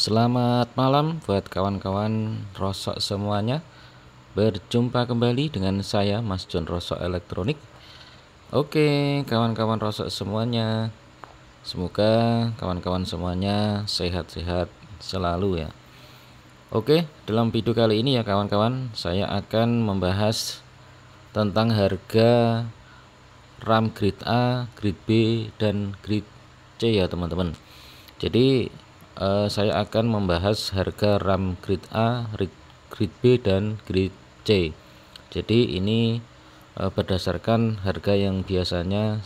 Selamat malam buat kawan-kawan rosok semuanya. Berjumpa kembali dengan saya Mas John Rosok Elektronik. Oke, kawan-kawan rosok semuanya. Semoga kawan-kawan semuanya sehat-sehat selalu ya. Oke, dalam video kali ini ya kawan-kawan, saya akan membahas tentang harga RAM Grid A, Grid B, dan Grid C ya teman-teman. Jadi uh, saya akan membahas harga RAM grid A, grid B dan grid C. Jadi ini uh, berdasarkan harga yang biasanya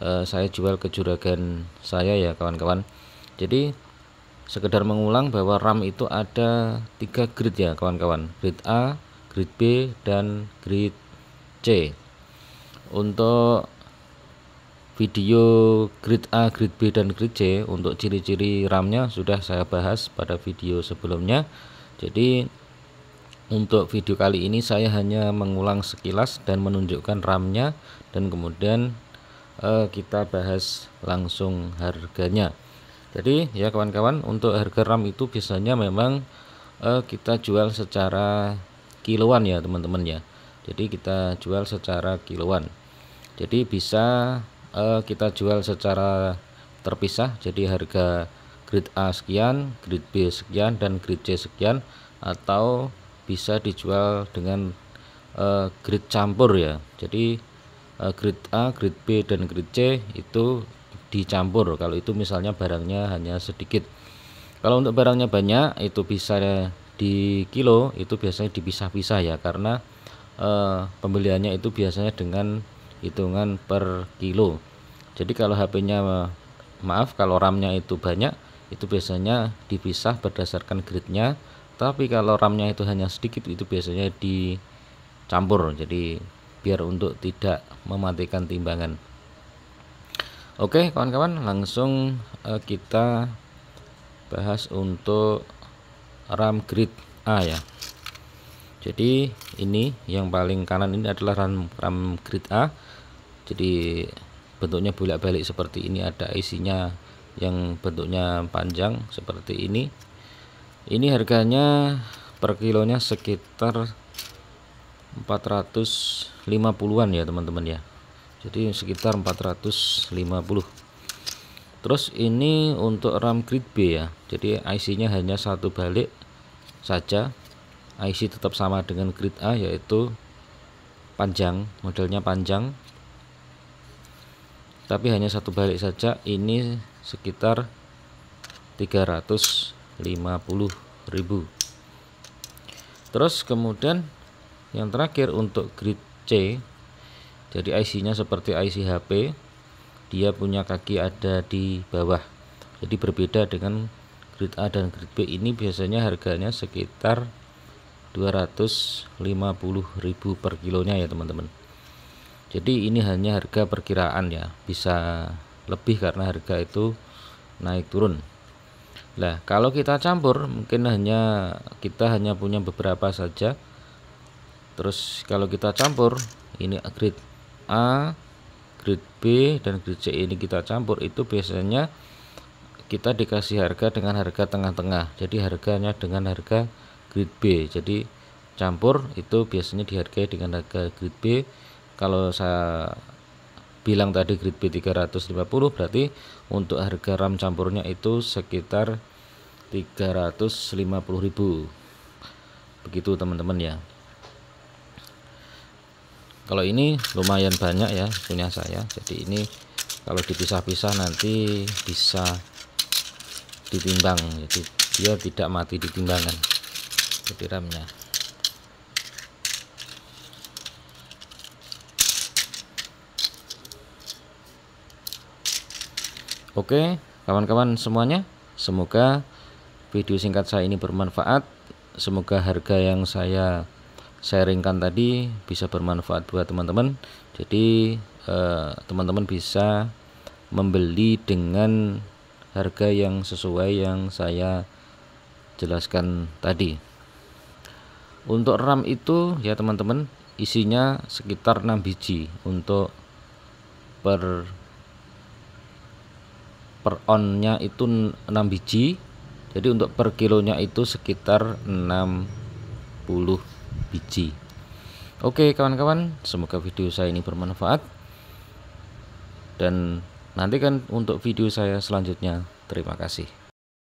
uh, saya jual ke juragan saya ya kawan-kawan. Jadi sekedar mengulang bahwa RAM itu ada tiga grid, ya kawan-kawan, grid A, grid B dan grid C. Untuk video grid A, grid B, dan grid C untuk ciri-ciri RAM-nya sudah saya bahas pada video sebelumnya jadi untuk video kali ini saya hanya mengulang sekilas dan menunjukkan RAM-nya dan kemudian eh, kita bahas langsung harganya jadi ya kawan-kawan untuk harga RAM itu biasanya memang eh, kita jual secara kiloan ya teman-teman ya jadi kita jual secara kiloan jadi bisa uh, kita jual secara terpisah jadi harga grid A sekian grid B sekian dan grid C sekian atau bisa dijual dengan uh, grid campur ya jadi uh, grid A grid B dan grid C itu dicampur kalau itu misalnya barangnya hanya sedikit kalau untuk barangnya banyak itu bisa di kilo itu biasanya dipisah-pisah ya karena pembeliannya itu biasanya dengan hitungan per kilo jadi kalau HP-nya maaf kalau RAM-nya itu banyak itu biasanya dipisah berdasarkan grid-nya tapi kalau RAM-nya itu hanya sedikit itu biasanya dicampur jadi biar untuk tidak mematikan timbangan Oke kawan-kawan langsung eh, kita bahas untuk RAM grid A ya jadi ini yang paling kanan ini adalah RAM, RAM grid A jadi bentuknya bolak-balik seperti ini ada isinya yang bentuknya panjang seperti ini ini harganya per kilonya sekitar 450-an ya teman-teman ya jadi sekitar 450 terus ini untuk RAM grid B ya jadi IC nya hanya satu balik saja IC tetap sama dengan grid A yaitu panjang modelnya panjang tapi hanya satu balik saja ini sekitar 350.000 terus kemudian yang terakhir untuk grid C jadi IC nya seperti IC HP dia punya kaki ada di bawah jadi berbeda dengan grid A dan grid B ini biasanya harganya sekitar 250.000 per kilonya ya teman-teman jadi ini hanya harga perkiraan ya bisa lebih karena harga itu naik turun Nah, kalau kita campur mungkin hanya kita hanya punya beberapa saja terus kalau kita campur ini grade A grade B dan grade C ini kita campur itu biasanya kita dikasih harga dengan harga tengah-tengah jadi harganya dengan harga grade B jadi campur itu biasanya dihargai dengan harga grade B kalau saya bilang tadi Grid B 350 berarti untuk harga RAM campurnya itu sekitar 350.000 begitu teman-teman ya kalau ini lumayan banyak ya punya saya jadi ini kalau dipisah-pisah nanti bisa ditimbang jadi dia tidak mati di disiramnya Oke kawan-kawan semuanya semoga video singkat saya ini bermanfaat semoga harga yang saya sharingkan tadi bisa bermanfaat buat teman-teman jadi eh, teman-teman eh, bisa membeli dengan harga yang sesuai yang saya jelaskan tadi untuk RAM itu ya teman-teman isinya sekitar 6 biji untuk per per onnya itu 6 biji jadi untuk per kilonya itu sekitar 60 biji Oke kawan-kawan semoga video saya ini bermanfaat dan nantikan untuk video saya selanjutnya terima kasih